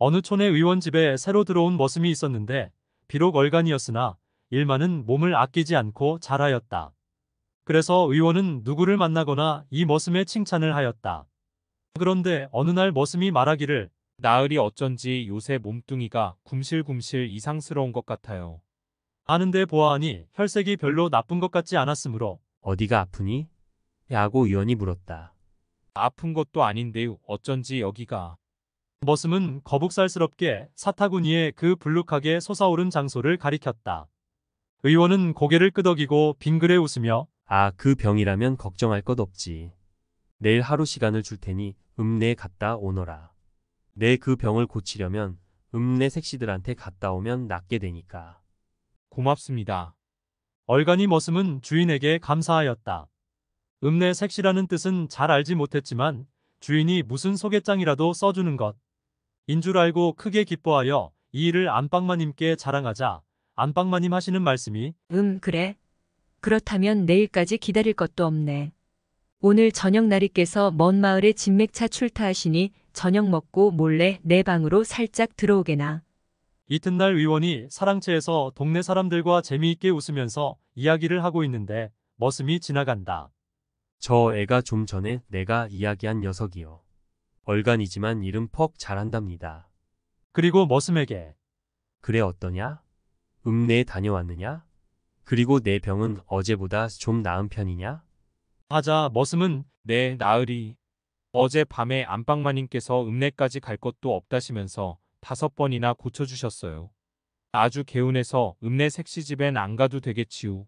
어느 촌의 의원 집에 새로 들어온 머슴이 있었는데 비록 얼간이었으나 일만은 몸을 아끼지 않고 잘하였다. 그래서 의원은 누구를 만나거나 이 머슴의 칭찬을 하였다. 그런데 어느 날 머슴이 말하기를 나으리 어쩐지 요새 몸뚱이가 굼실굼실 이상스러운 것 같아요. 아는데 보아하니 혈색이 별로 나쁜 것 같지 않았으므로 어디가 아프니? 야구 의원이 물었다. 아픈 것도 아닌데요. 어쩐지 여기가 머슴은 거북살스럽게 사타구니에 그 불룩하게 솟아오른 장소를 가리켰다. 의원은 고개를 끄덕이고 빙그레 웃으며 아 그 병이라면 걱정할 것 없지. 내일 하루 시간을 줄 테니 읍내에 갔다 오너라. 내 그 병을 고치려면 읍내 색시들한테 갔다 오면 낫게 되니까. 고맙습니다. 얼간이 머슴은 주인에게 감사하였다. 읍내 색시라는 뜻은 잘 알지 못했지만 주인이 무슨 소개장이라도 써주는 것, 인줄 알고 크게 기뻐하여 이 일을 안방마님께 자랑하자 안방마님 하시는 말씀이 음 그래. 그렇다면 내일까지 기다릴 것도 없네. 오늘 저녁 나리께서 먼 마을에 진맥차 출타하시니 저녁 먹고 몰래 내 방으로 살짝 들어오게나. 이튿날 의원이 사랑채에서 동네 사람들과 재미있게 웃으면서 이야기를 하고 있는데 머슴이 지나간다. 저 애가 좀 전에 내가 이야기한 녀석이요. 얼간이지만 이름 퍽 잘한답니다. 그리고 머슴에게 그래 어떠냐? 읍내에 다녀왔느냐? 그리고 내 병은 어제보다 좀 나은 편이냐? 하자 머슴은 네 나으리 어제 밤에 안방마님께서 읍내까지 갈 것도 없다시면서 다섯 번이나 고쳐주셨어요. 아주 개운해서 읍내 색시집엔 안 가도 되겠지요.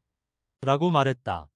라고 말했다.